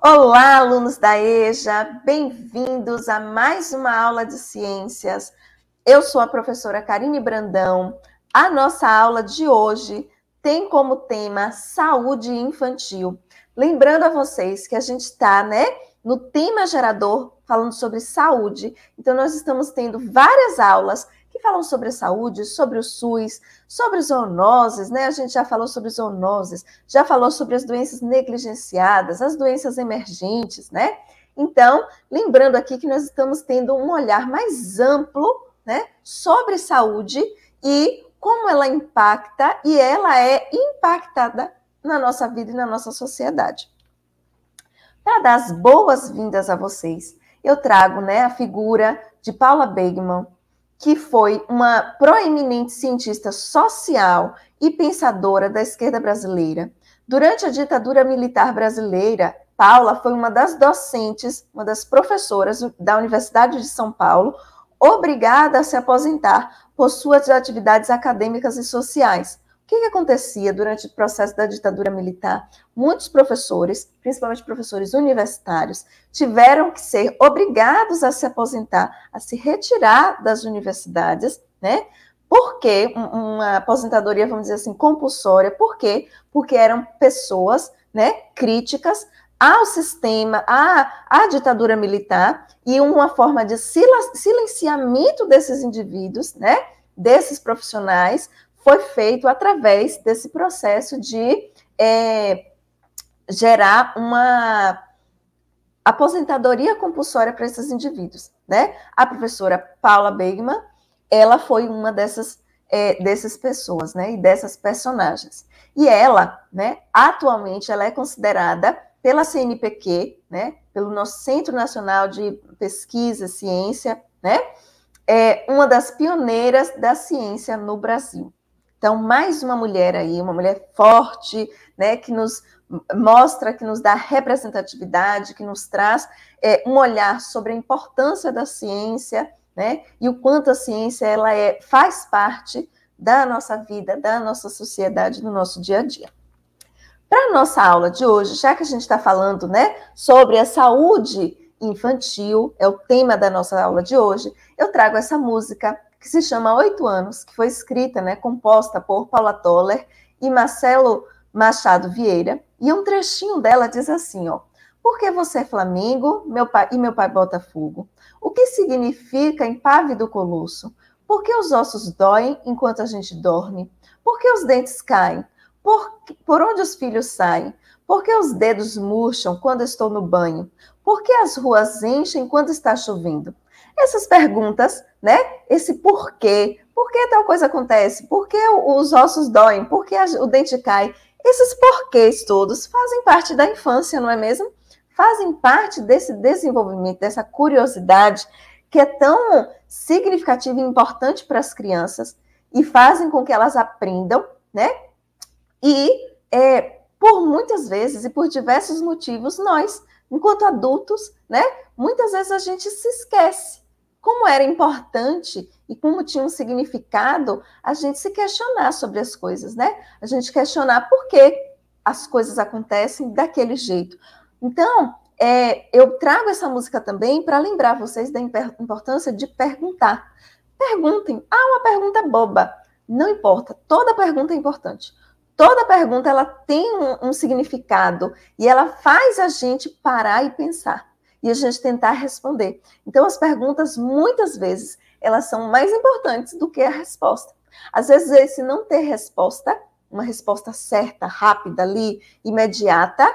Olá, alunos da EJA, bem-vindos a mais uma aula de ciências. Eu sou a professora Karine Brandão. A nossa aula de hoje tem como tema saúde infantil. Lembrando a vocês que a gente está, né, no tema gerador falando sobre saúde. Então, nós estamos tendo várias aulas que falam sobre a saúde, sobre o SUS, sobre zoonoses, né? A gente já falou sobre zoonoses, já falou sobre as doenças negligenciadas, as doenças emergentes, né? Então, lembrando aqui que nós estamos tendo um olhar mais amplo, né, sobre saúde e como ela impacta e ela é impactada na nossa vida e na nossa sociedade. Para dar as boas-vindas a vocês, eu trago né, a figura de Paula Bergman, que foi uma proeminente cientista social e pensadora da esquerda brasileira. Durante a ditadura militar brasileira, Paula foi uma das docentes, uma das professoras da Universidade de São Paulo, obrigada a se aposentar por suas atividades acadêmicas e sociais. O que, que, acontecia durante o processo da ditadura militar? Muitos professores, principalmente professores universitários, tiveram que ser obrigados a se aposentar, a se retirar das universidades, né? Porque uma aposentadoria, vamos dizer assim, compulsória. Por quê? Porque eram pessoas, né, críticas ao sistema, à, à ditadura militar e uma forma de silenciamento desses indivíduos, né, desses profissionais, foi feito através desse processo de é, gerar uma aposentadoria compulsória para esses indivíduos, né? A professora Paula Bergman, ela foi uma dessas é, dessas pessoas, né? E dessas personagens. E ela, né? Atualmente, ela é considerada pela CNPq, né? Pelo nosso Centro Nacional de Pesquisa Ciência, né? É uma das pioneiras da ciência no Brasil. Então, mais uma mulher aí, uma mulher forte, né, que nos mostra, que nos dá representatividade, que nos traz é, um olhar sobre a importância da ciência, né, e o quanto a ciência ela é, faz parte da nossa vida, da nossa sociedade, do nosso dia a dia. Para a nossa aula de hoje, já que a gente está falando né, sobre a saúde infantil, é o tema da nossa aula de hoje, eu trago essa música que se chama Oito Anos, que foi escrita, né, composta por Paula Toller e Marcelo Machado Vieira. E um trechinho dela diz assim, ó. Por que você é Flamengo meu pai, e meu pai Botafogo? O que significa impávido colosso? Por que os ossos doem enquanto a gente dorme? Por que os dentes caem? Por, por onde os filhos saem? Por que os dedos murcham quando estou no banho? Por que as ruas enchem quando está chovendo? essas perguntas, né? Esse porquê, por que tal coisa acontece? Por que os ossos doem? Por que o dente cai? Esses porquês todos fazem parte da infância, não é mesmo? Fazem parte desse desenvolvimento, dessa curiosidade que é tão significativa e importante para as crianças e fazem com que elas aprendam, né? E é, por muitas vezes e por diversos motivos, nós, enquanto adultos, né? Muitas vezes a gente se esquece como era importante e como tinha um significado a gente se questionar sobre as coisas, né? A gente questionar por que as coisas acontecem daquele jeito. Então, é, eu trago essa música também para lembrar vocês da importância de perguntar. Perguntem. Ah, uma pergunta boba. Não importa, toda pergunta é importante. Toda pergunta ela tem um, um significado e ela faz a gente parar e pensar e a gente tentar responder. Então, as perguntas, muitas vezes, elas são mais importantes do que a resposta. Às vezes, esse não ter resposta, uma resposta certa, rápida ali, imediata,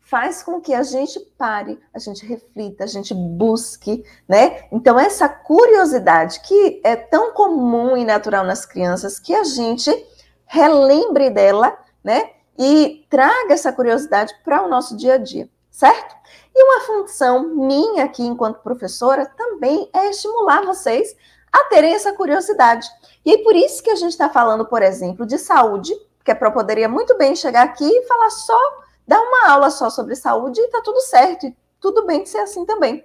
faz com que a gente pare, a gente reflita, a gente busque, né? Então, essa curiosidade que é tão comum e natural nas crianças, que a gente relembre dela, né? E traga essa curiosidade para o nosso dia a dia certo? E uma função minha aqui enquanto professora também é estimular vocês a terem essa curiosidade. E é por isso que a gente está falando, por exemplo, de saúde, que a Pro poderia muito bem chegar aqui e falar só, dar uma aula só sobre saúde e está tudo certo, e tudo bem ser assim também.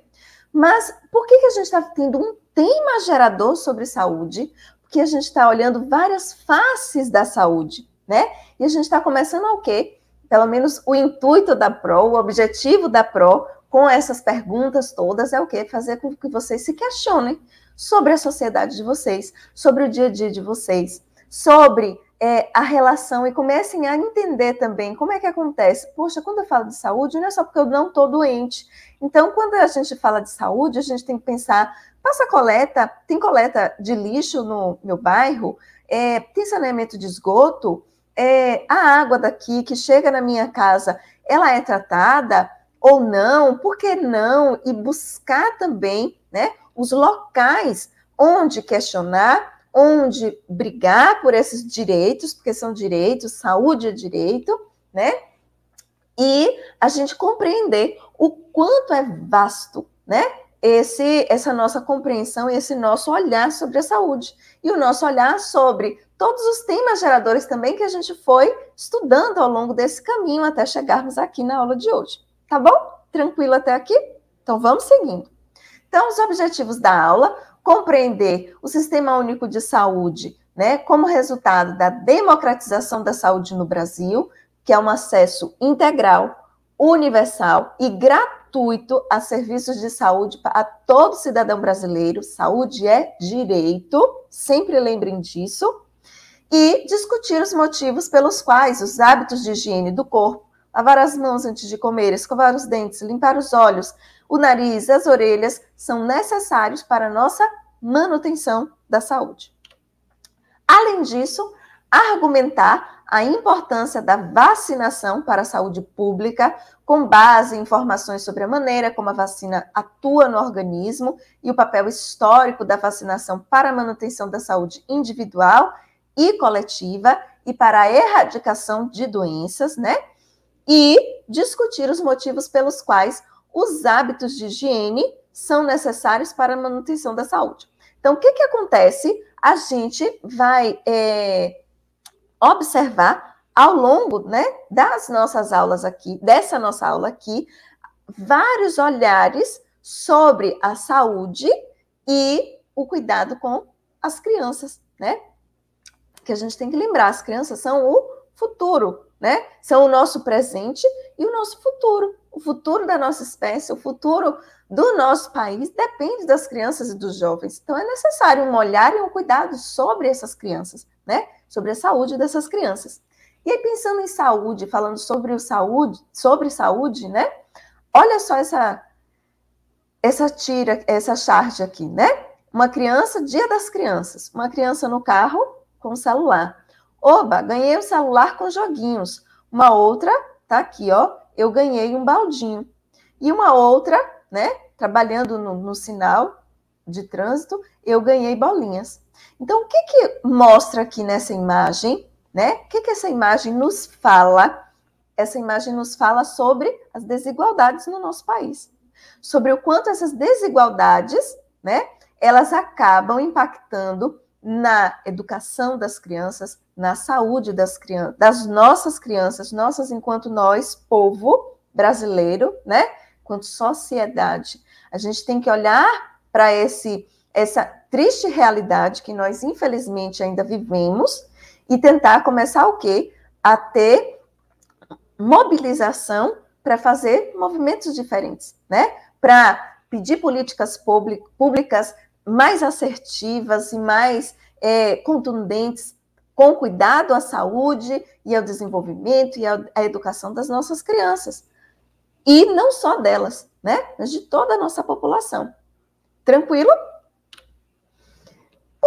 Mas por que, que a gente está tendo um tema gerador sobre saúde? Porque a gente está olhando várias faces da saúde, né? E a gente está começando a o quê? pelo menos o intuito da PRO, o objetivo da PRO, com essas perguntas todas, é o quê? Fazer com que vocês se questionem sobre a sociedade de vocês, sobre o dia a dia de vocês, sobre é, a relação e comecem a entender também como é que acontece. Poxa, quando eu falo de saúde, não é só porque eu não estou doente. Então, quando a gente fala de saúde, a gente tem que pensar: passa coleta, tem coleta de lixo no meu bairro, é, tem saneamento de esgoto é, a água daqui que chega na minha casa, ela é tratada ou não? Por que não? E buscar também né, os locais onde questionar, onde brigar por esses direitos, porque são direitos, saúde é direito, né? E a gente compreender o quanto é vasto, né? esse, essa nossa compreensão e esse nosso olhar sobre a saúde e o nosso olhar sobre todos os temas geradores também que a gente foi estudando ao longo desse caminho até chegarmos aqui na aula de hoje. Tá bom? Tranquilo até aqui? Então vamos seguindo. Então, os objetivos da aula: compreender o Sistema Único de Saúde, né, como resultado da democratização da saúde no Brasil, que é um acesso integral, universal e gratuito gratuito a serviços de saúde a todo cidadão brasileiro. Saúde é direito, sempre lembrem disso. E discutir os motivos pelos quais os hábitos de higiene do corpo, lavar as mãos antes de comer, escovar os dentes, limpar os olhos, o nariz, as orelhas, são necessários para a nossa manutenção da saúde. Além disso, argumentar a importância da vacinação para a saúde pública, com base em informações sobre a maneira como a vacina atua no organismo e o papel histórico da vacinação para a manutenção da saúde individual e coletiva e para a erradicação de doenças, né? E discutir os motivos pelos quais os hábitos de higiene são necessários para a manutenção da saúde. Então, o que, que acontece? A gente vai é, observar ao longo né, das nossas aulas aqui, dessa nossa aula aqui, vários olhares sobre a saúde e o cuidado com as crianças, né? Que a gente tem que lembrar, as crianças são o futuro, né? São o nosso presente e o nosso futuro. O futuro da nossa espécie, o futuro do nosso país depende das crianças e dos jovens. Então é necessário um olhar e um cuidado sobre essas crianças né? Sobre a saúde dessas crianças. E aí, pensando em saúde, falando sobre o saúde, sobre saúde, né? Olha só essa, essa tira, essa charge aqui, né? Uma criança, dia das crianças. Uma criança no carro com celular. Oba, ganhei um celular com joguinhos. Uma outra, tá aqui, ó. Eu ganhei um baldinho. E uma outra, né? Trabalhando no, no sinal de trânsito, eu ganhei bolinhas. Então, o que, que mostra aqui nessa imagem? Né? O que, que essa imagem nos fala? Essa imagem nos fala sobre as desigualdades no nosso país, sobre o quanto essas desigualdades, né, elas acabam impactando na educação das crianças, na saúde das crianças, das nossas crianças, nossas enquanto nós, povo brasileiro, né, quanto sociedade. A gente tem que olhar para esse essa triste realidade que nós infelizmente ainda vivemos e tentar começar o quê? A ter mobilização para fazer movimentos diferentes, né? Para pedir políticas públicas mais assertivas e mais é, contundentes, com cuidado à saúde e ao desenvolvimento e à educação das nossas crianças. E não só delas, né? Mas de toda a nossa população. Tranquilo?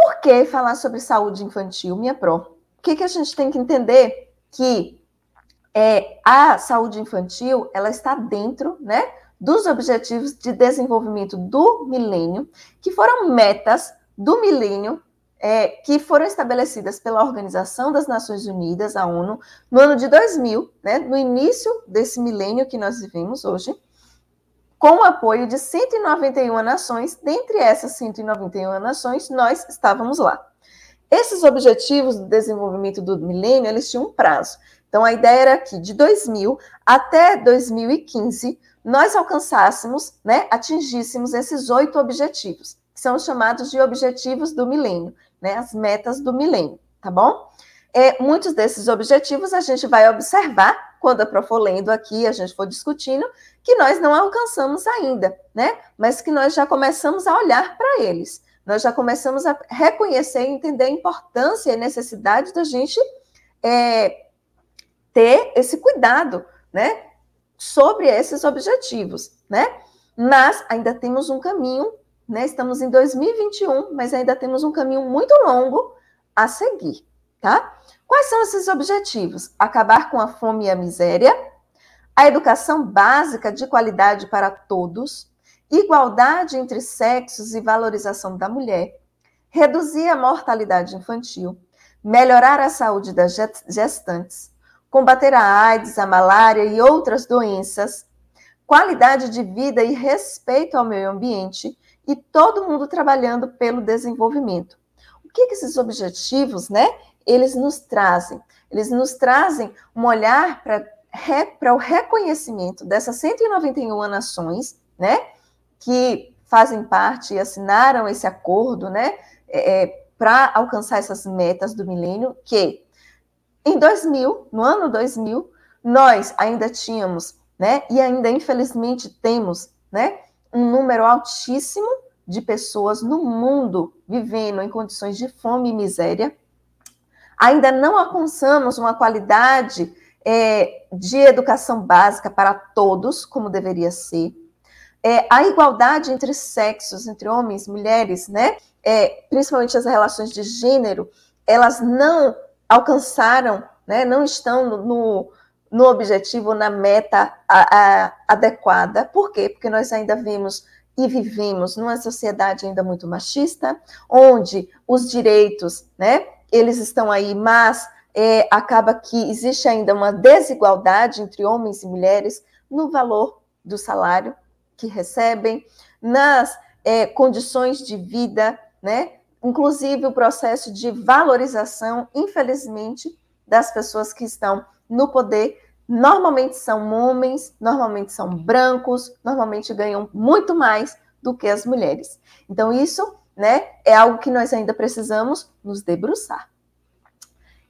Por que falar sobre saúde infantil, minha pró? O que, que a gente tem que entender? Que é, a saúde infantil, ela está dentro, né? Dos objetivos de desenvolvimento do milênio, que foram metas do milênio é, que foram estabelecidas pela Organização das Nações Unidas, a ONU, no ano de 2000, né, no início desse milênio que nós vivemos hoje, com o apoio de 191 nações, dentre essas 191 nações, nós estávamos lá. Esses objetivos do desenvolvimento do milênio, eles tinham um prazo. Então, a ideia era que de 2000 até 2015, nós alcançássemos, né, atingíssemos esses oito objetivos, que são chamados de objetivos do milênio, né, as metas do milênio, tá bom? É, muitos desses objetivos a gente vai observar quando a Profolendo aqui a gente for discutindo, que nós não alcançamos ainda, né? Mas que nós já começamos a olhar para eles. Nós já começamos a reconhecer e entender a importância e a necessidade da gente é, ter esse cuidado, né? Sobre esses objetivos, né? Mas ainda temos um caminho, né? Estamos em 2021, mas ainda temos um caminho muito longo a seguir, tá? Quais são esses objetivos? Acabar com a fome e a miséria, a educação básica de qualidade para todos, igualdade entre sexos e valorização da mulher, reduzir a mortalidade infantil, melhorar a saúde das gestantes, combater a AIDS, a malária e outras doenças, qualidade de vida e respeito ao meio ambiente e todo mundo trabalhando pelo desenvolvimento. O que, que esses objetivos, né, eles nos trazem? Eles nos trazem um olhar para o reconhecimento dessas 191 nações, né, que fazem parte e assinaram esse acordo, né, é, é para alcançar essas metas do milênio, que em 2000, no ano 2000, nós ainda tínhamos, né, e ainda infelizmente temos, né, um número altíssimo de pessoas no mundo vivendo em condições de fome e miséria, ainda não alcançamos uma qualidade é, de educação básica para todos, como deveria ser. É, a igualdade entre sexos, entre homens e mulheres, né? É, principalmente as relações de gênero, elas não alcançaram, né? não estão no, no objetivo, na meta a, a, adequada. Por quê? Porque nós ainda vemos e vivemos numa sociedade ainda muito machista, onde os direitos, né, eles estão aí, mas é, acaba que existe ainda uma desigualdade entre homens e mulheres no valor do salário que recebem, nas é, condições de vida, né? Inclusive o processo de valorização, infelizmente, das pessoas que estão no poder normalmente são homens, normalmente são brancos, normalmente ganham muito mais do que as mulheres. Então, isso né? É algo que nós ainda precisamos nos debruçar.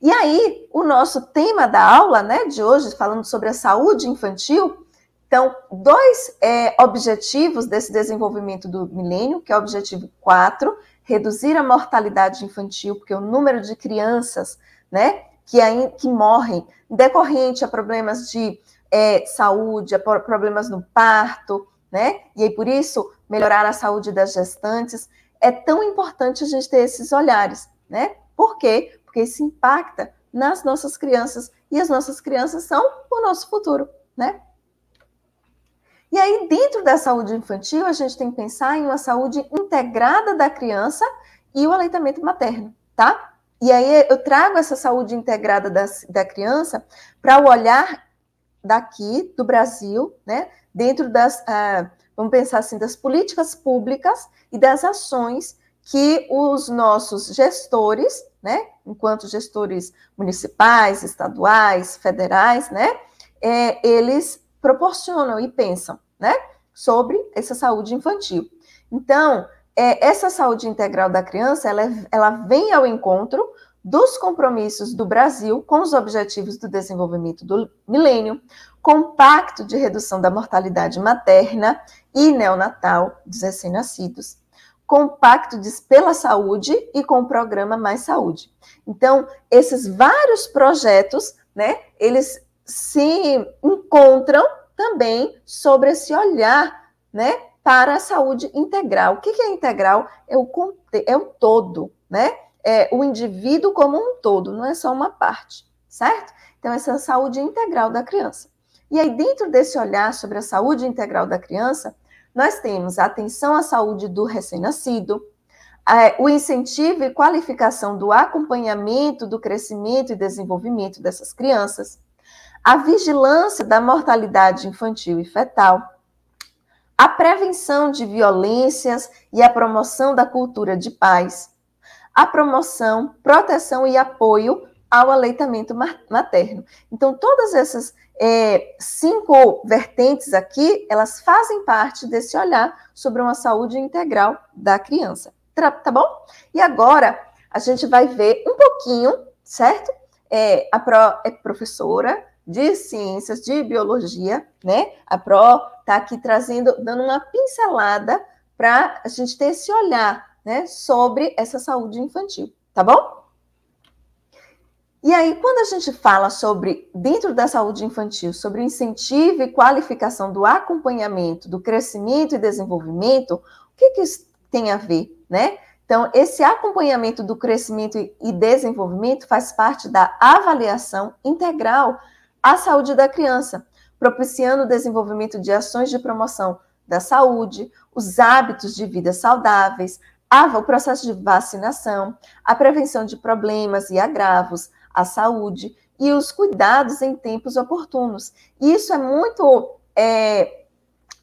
E aí, o nosso tema da aula, né, de hoje, falando sobre a saúde infantil, então, dois é, objetivos desse desenvolvimento do milênio, que é o objetivo 4, reduzir a mortalidade infantil, porque o número de crianças, né, que, que morrem decorrente a problemas de é, saúde, a problemas no parto, né, e aí por isso melhorar a saúde das gestantes, é tão importante a gente ter esses olhares, né? Por quê? Porque isso impacta nas nossas crianças e as nossas crianças são o nosso futuro, né? E aí, dentro da saúde infantil, a gente tem que pensar em uma saúde integrada da criança e o aleitamento materno, tá? E aí eu trago essa saúde integrada da, da criança para o olhar daqui do Brasil, né, dentro das, é, vamos pensar assim, das políticas públicas e das ações que os nossos gestores, né, enquanto gestores municipais, estaduais, federais, né, é, eles proporcionam e pensam, né, sobre essa saúde infantil. Então, é, essa saúde integral da criança, ela, é, ela vem ao encontro dos compromissos do Brasil com os Objetivos do Desenvolvimento do Milênio, com o Pacto de Redução da Mortalidade Materna e Neonatal dos Recém-Nascidos, com o Pacto de Pela Saúde e com o Programa Mais Saúde. Então, esses vários projetos, né, eles se encontram também sobre esse olhar, né, para a saúde integral. O que é integral? É o, é o todo, né? é, o indivíduo como um todo, não é só uma parte, certo? Então, essa é a saúde integral da criança. E aí, dentro desse olhar sobre a saúde integral da criança, nós temos a atenção à saúde do recém-nascido, o incentivo e qualificação do acompanhamento do crescimento e desenvolvimento dessas crianças, a vigilância da mortalidade infantil e fetal, a prevenção de violências e a promoção da cultura de paz, a promoção, proteção e apoio ao aleitamento materno. Então, todas essas é, cinco vertentes aqui, elas fazem parte desse olhar sobre uma saúde integral da criança. Tá, tá bom? E agora, a gente vai ver um pouquinho, certo? É, a Pro é professora de ciências de biologia, né? A Pro está aqui trazendo, dando uma pincelada para a gente ter esse olhar né, sobre essa saúde infantil, tá bom? E aí, quando a gente fala sobre, dentro da saúde infantil, sobre o incentivo e qualificação do acompanhamento, do crescimento e desenvolvimento, o que, que isso tem a ver, né? Então, esse acompanhamento do crescimento e desenvolvimento faz parte da avaliação integral à saúde da criança, propiciando o desenvolvimento de ações de promoção da saúde, os hábitos de vida saudáveis, ah, o processo de vacinação, a prevenção de problemas e agravos, a saúde e os cuidados em tempos oportunos. Isso é muito. É,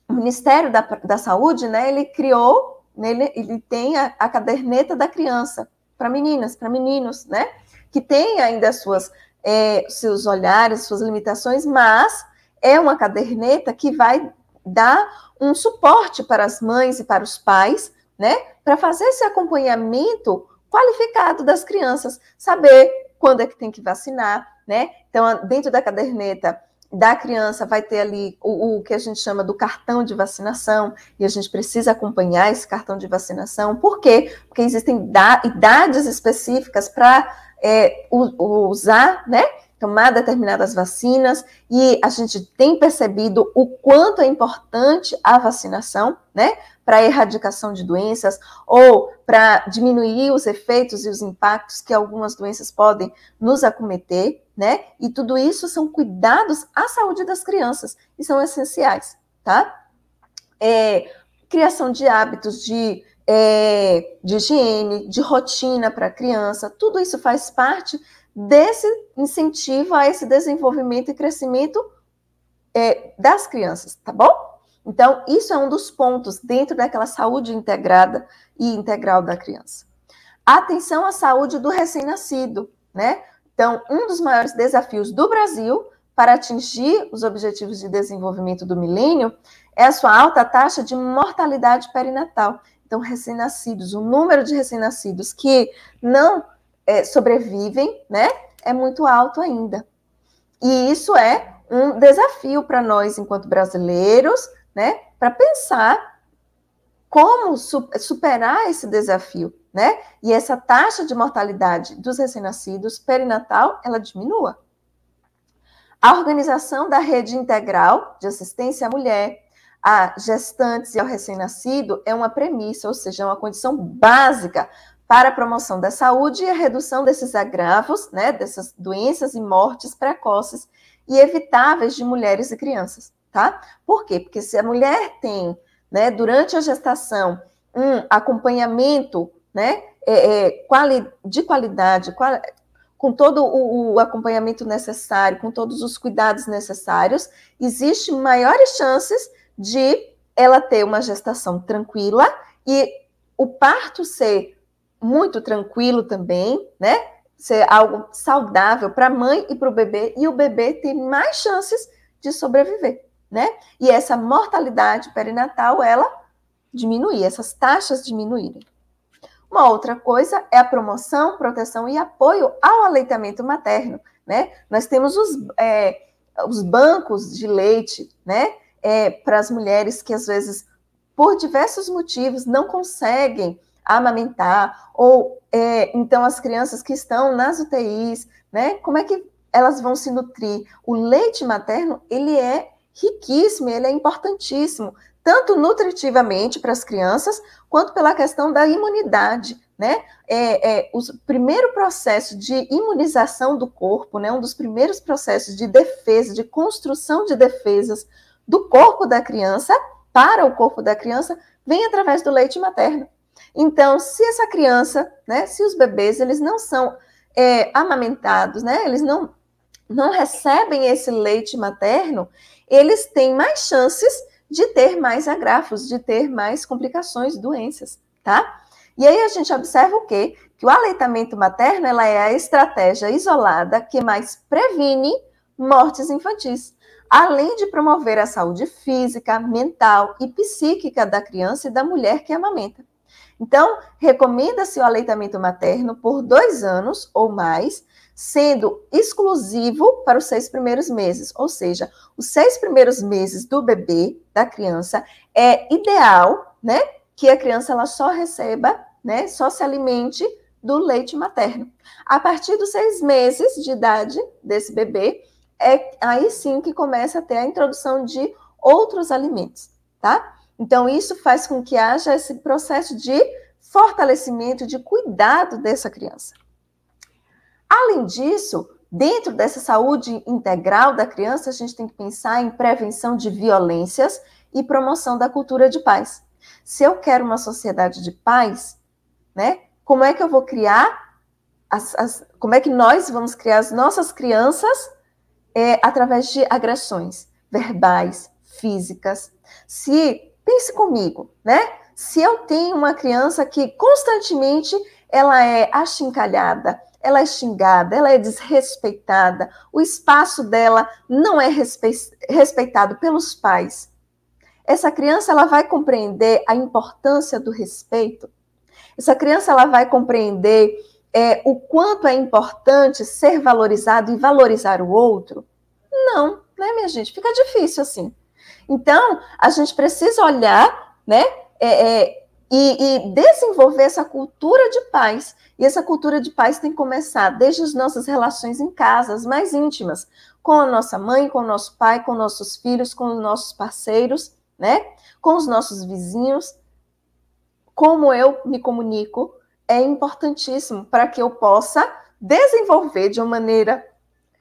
o Ministério da, da Saúde, né? Ele criou, né, ele, ele tem a, a caderneta da criança para meninas, para meninos, né? Que tem ainda suas é, seus olhares, suas limitações, mas é uma caderneta que vai dar um suporte para as mães e para os pais né? Para fazer esse acompanhamento qualificado das crianças, saber quando é que tem que vacinar, né? Então, dentro da caderneta da criança vai ter ali o, o, que a gente chama do cartão de vacinação, e a gente precisa acompanhar esse cartão de vacinação, por quê? Porque existem idades específicas para é, usar, né? Tomar determinadas vacinas, e a gente tem percebido o quanto é importante a vacinação, né? para erradicação de doenças ou para diminuir os efeitos e os impactos que algumas doenças podem nos acometer, né? E tudo isso são cuidados à saúde das crianças e são essenciais, tá? É, criação de hábitos de, é, de higiene, de rotina para a criança, tudo isso faz parte desse incentivo a esse desenvolvimento e crescimento é, das crianças, tá bom? Então, isso é um dos pontos dentro daquela saúde integrada e integral da criança. Atenção à saúde do recém-nascido, né? Então, um dos maiores desafios do Brasil para atingir os objetivos de desenvolvimento do milênio é a sua alta taxa de mortalidade perinatal. Então, recém-nascidos, o número de recém-nascidos que não é, sobrevivem, né, é muito alto ainda. E isso é um desafio para nós, enquanto brasileiros, né? Para pensar como superar esse desafio, né? E essa taxa de mortalidade dos recém-nascidos perinatal, ela diminua. A organização da rede integral de assistência à mulher, a gestantes e ao recém-nascido é uma premissa, ou seja, é uma condição básica para a promoção da saúde e a redução desses agravos, né, dessas doenças e mortes precoces e evitáveis de mulheres e crianças tá? Por quê? Porque se a mulher tem, né, durante a gestação, um acompanhamento, né, é, é, quali de qualidade, qual, com todo o, o, acompanhamento necessário, com todos os cuidados necessários, existe maiores chances de ela ter uma gestação tranquila e o parto ser muito tranquilo também, né? Ser algo saudável para a mãe e para o bebê, e o bebê tem mais chances de sobreviver né? E essa mortalidade perinatal, ela diminuir, essas taxas diminuírem. Uma outra coisa é a promoção, proteção e apoio ao aleitamento materno, né? Nós temos os, é, os bancos de leite, né? É, para as mulheres que às vezes, por diversos motivos, não conseguem amamentar, ou é, então as crianças que estão nas UTIs, né? Como é que elas vão se nutrir? O leite materno, ele é riquíssimo, ele é importantíssimo, tanto nutritivamente para as crianças, quanto pela questão da imunidade, né? É, é, o primeiro processo de imunização do corpo, né? Um dos primeiros processos de defesa, de construção de defesas do corpo da criança para o corpo da criança vem através do leite materno. Então, se essa criança, né? Se os bebês eles não são é, amamentados, né? Eles não não recebem esse leite materno, eles têm mais chances de ter mais agrafos, de ter mais complicações, doenças, tá? E aí a gente observa o quê? Que o aleitamento materno ela é a estratégia isolada que mais previne mortes infantis, além de promover a saúde física, mental e psíquica da criança e da mulher que amamenta. Então, recomenda-se o aleitamento materno por dois anos ou mais, sendo exclusivo para os seis primeiros meses, ou seja, os seis primeiros meses do bebê, da criança, é ideal, né, que a criança ela só receba, né, só se alimente do leite materno. A partir dos seis meses de idade desse bebê, é aí sim que começa a ter a introdução de outros alimentos, tá? Então, isso faz com que haja esse processo de fortalecimento, de cuidado dessa criança. Além disso, dentro dessa saúde integral da criança, a gente tem que pensar em prevenção de violências e promoção da cultura de paz. Se eu quero uma sociedade de paz, né, como é que eu vou criar, as, as, como é que nós vamos criar as nossas crianças é, através de agressões verbais, físicas? Se, pense comigo, né? Se eu tenho uma criança que constantemente ela é achincalhada, ela é xingada, ela é desrespeitada, o espaço dela não é respeitado pelos pais. Essa criança ela vai compreender a importância do respeito. Essa criança ela vai compreender é, o quanto é importante ser valorizado e valorizar o outro. Não, né, minha gente? Fica difícil assim. Então, a gente precisa olhar, né? É, é, e, e, desenvolver essa cultura de paz. E essa cultura de paz tem que começar desde as nossas relações em casa, as mais íntimas, com a nossa mãe, com o nosso pai, com nossos filhos, com os nossos parceiros, né? Com os nossos vizinhos. Como eu me comunico é importantíssimo para que eu possa desenvolver de uma maneira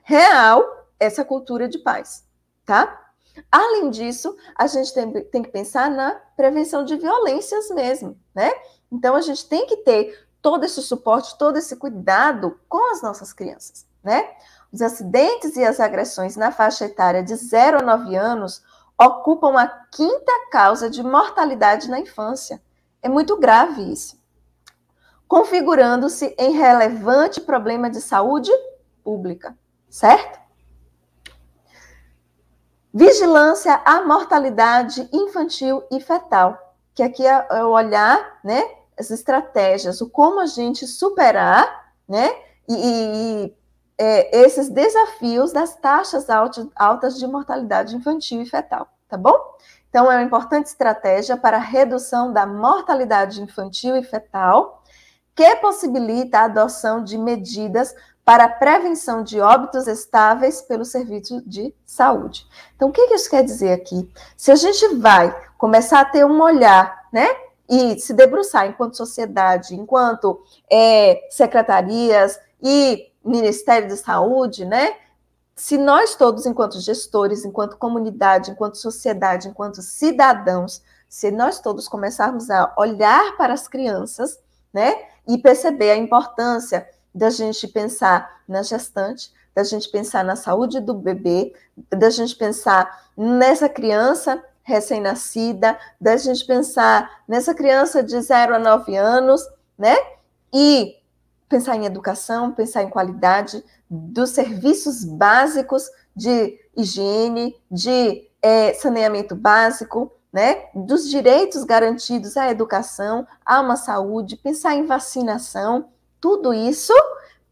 real essa cultura de paz, tá? Além disso, a gente tem, tem que pensar na prevenção de violências mesmo, né? Então, a gente tem que ter todo esse suporte, todo esse cuidado com as nossas crianças, né? Os acidentes e as agressões na faixa etária de 0 a 9 anos ocupam a quinta causa de mortalidade na infância. É muito grave isso. Configurando-se em relevante problema de saúde pública, certo? Vigilância à mortalidade infantil e fetal, que aqui é, é o olhar, né, as estratégias, o como a gente superar, né, e, e é, esses desafios das taxas altas de mortalidade infantil e fetal, tá bom? Então, é uma importante estratégia para a redução da mortalidade infantil e fetal, que possibilita a adoção de medidas para a prevenção de óbitos estáveis pelo serviço de saúde. Então, o que isso quer dizer aqui? Se a gente vai começar a ter um olhar, né? E se debruçar enquanto sociedade, enquanto é, secretarias e Ministério da Saúde, né? Se nós todos, enquanto gestores, enquanto comunidade, enquanto sociedade, enquanto cidadãos, se nós todos começarmos a olhar para as crianças, né? E perceber a importância da gente pensar na gestante, da gente pensar na saúde do bebê, da gente pensar nessa criança recém-nascida, da gente pensar nessa criança de 0 a 9 anos, né? E pensar em educação, pensar em qualidade dos serviços básicos de higiene, de é, saneamento básico, né? Dos direitos garantidos à educação, a uma saúde, pensar em vacinação, tudo isso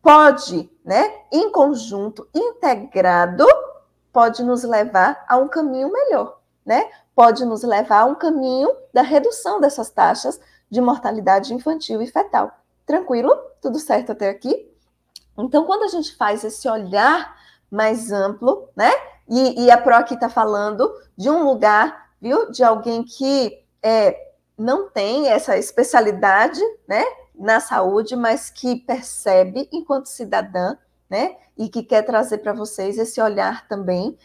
pode, né, em conjunto, integrado, pode nos levar a um caminho melhor, né? Pode nos levar a um caminho da redução dessas taxas de mortalidade infantil e fetal. Tranquilo? Tudo certo até aqui? Então, quando a gente faz esse olhar mais amplo, né? E, e a Pro aqui está falando de um lugar, viu? De alguém que é, não tem essa especialidade, né? na saúde, mas que percebe enquanto cidadã, né? E que quer trazer para vocês esse olhar também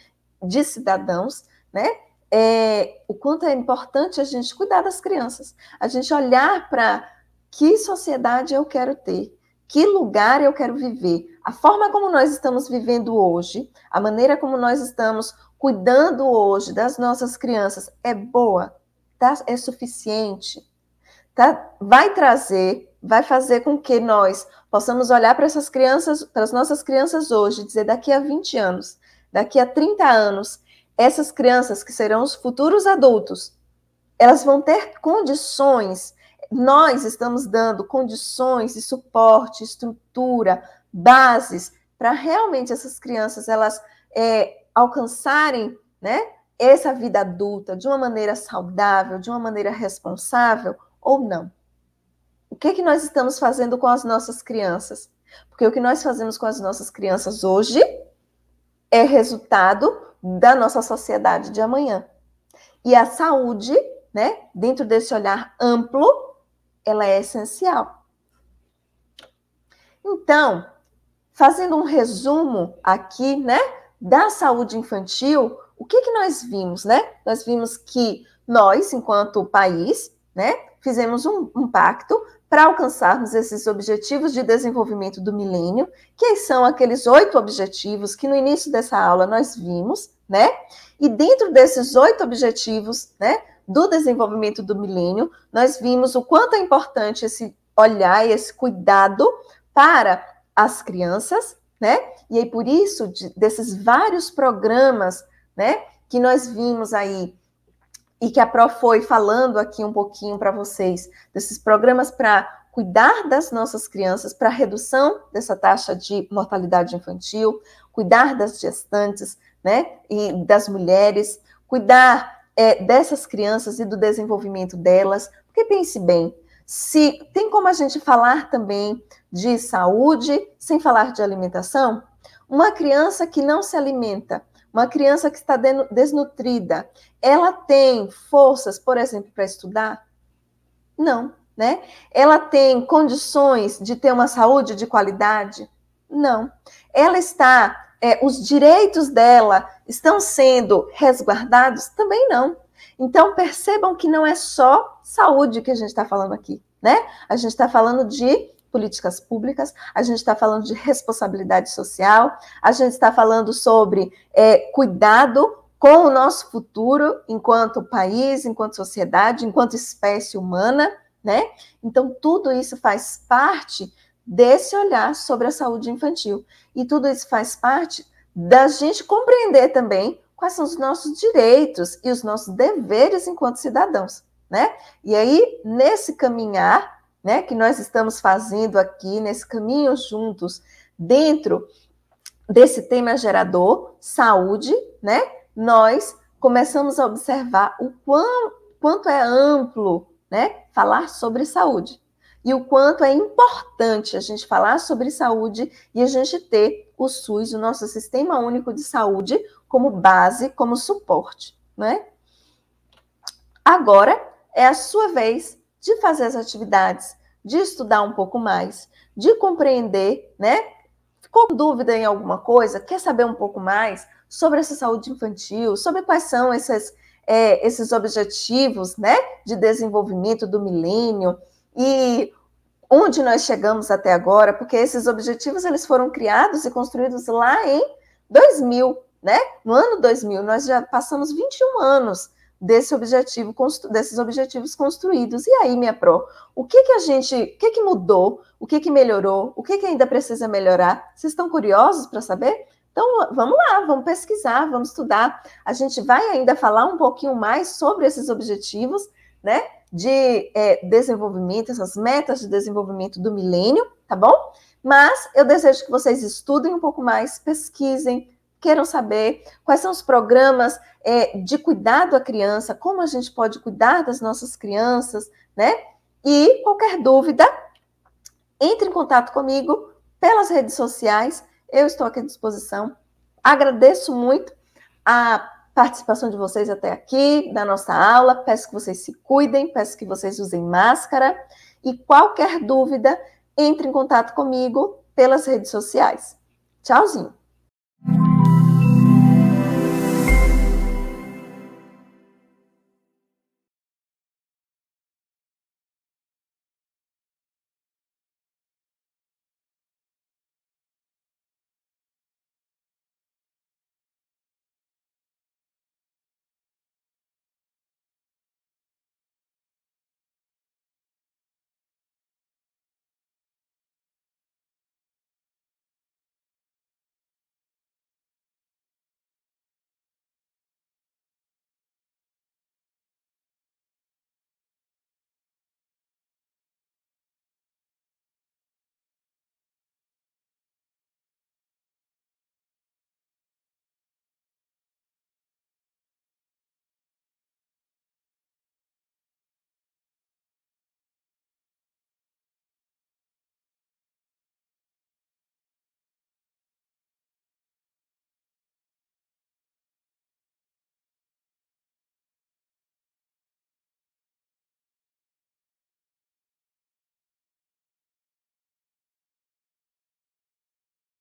de cidadãos, né? É, o quanto é importante a gente cuidar das crianças, a gente olhar para que sociedade eu quero ter, que lugar eu quero viver, a forma como nós estamos vivendo hoje, a maneira como nós estamos cuidando hoje das nossas crianças é boa, tá? é suficiente tá, vai trazer, vai fazer com que nós possamos olhar para essas crianças, para as nossas crianças hoje, dizer daqui a 20 anos, daqui a 30 anos, essas crianças que serão os futuros adultos, elas vão ter condições, nós estamos dando condições de suporte, estrutura, bases, para realmente essas crianças elas é, alcançarem né, essa vida adulta de uma maneira saudável, de uma maneira responsável, ou não? O que, é que nós estamos fazendo com as nossas crianças? Porque o que nós fazemos com as nossas crianças hoje é resultado da nossa sociedade de amanhã. E a saúde, né, dentro desse olhar amplo, ela é essencial. Então, fazendo um resumo aqui, né, da saúde infantil, o que que nós vimos, né? Nós vimos que nós, enquanto país, né, fizemos um, um pacto para alcançarmos esses objetivos de desenvolvimento do milênio, que são aqueles oito objetivos que no início dessa aula nós vimos, né? E dentro desses oito objetivos, né, do desenvolvimento do milênio, nós vimos o quanto é importante esse olhar e esse cuidado para as crianças, né? E aí por isso de, desses vários programas, né, que nós vimos aí e que a Pro foi falando aqui um pouquinho para vocês desses programas para cuidar das nossas crianças para redução dessa taxa de mortalidade infantil, cuidar das gestantes, né, e das mulheres, cuidar é, dessas crianças e do desenvolvimento delas, porque pense bem, se tem como a gente falar também de saúde sem falar de alimentação, uma criança que não se alimenta, uma criança que está desnutrida, ela tem forças, por exemplo, para estudar? Não, né? Ela tem condições de ter uma saúde de qualidade? Não. Ela está, é, os direitos dela estão sendo resguardados? Também não. Então percebam que não é só saúde que a gente está falando aqui, né? A gente está falando de políticas públicas, a gente está falando de responsabilidade social, a gente está falando sobre é, cuidado com o nosso futuro enquanto país, enquanto sociedade, enquanto espécie humana, né? Então, tudo isso faz parte desse olhar sobre a saúde infantil. E tudo isso faz parte da gente compreender também quais são os nossos direitos e os nossos deveres enquanto cidadãos, né? E aí, nesse caminhar, né, que nós estamos fazendo aqui nesse caminho juntos dentro desse tema gerador saúde, né? Nós começamos a observar o quão, quanto é amplo, né, falar sobre saúde e o quanto é importante a gente falar sobre saúde e a gente ter o SUS, o nosso Sistema Único de Saúde, como base, como suporte, né? Agora é a sua vez de fazer as atividades, de estudar um pouco mais, de compreender, né? Ficou dúvida em alguma coisa? Quer saber um pouco mais sobre essa saúde infantil? Sobre quais são esses é, esses objetivos, né? De desenvolvimento do milênio e onde nós chegamos até agora? Porque esses objetivos eles foram criados e construídos lá em 2000, né? No ano 2000, nós já passamos 21 anos desse objetivo, desses objetivos construídos. E aí, minha pró, o que que a gente, o que que mudou, o que que melhorou, o que que ainda precisa melhorar? Vocês estão curiosos para saber? Então, vamos lá, vamos pesquisar, vamos estudar. A gente vai ainda falar um pouquinho mais sobre esses objetivos, né, de é, desenvolvimento, essas metas de desenvolvimento do milênio, tá bom? Mas eu desejo que vocês estudem um pouco mais, pesquisem, queiram saber quais são os programas é, de cuidado à criança, como a gente pode cuidar das nossas crianças, né? E qualquer dúvida, entre em contato comigo pelas redes sociais, eu estou aqui à disposição. Agradeço muito a participação de vocês até aqui, da nossa aula. Peço que vocês se cuidem, peço que vocês usem máscara. E qualquer dúvida, entre em contato comigo pelas redes sociais. Tchauzinho!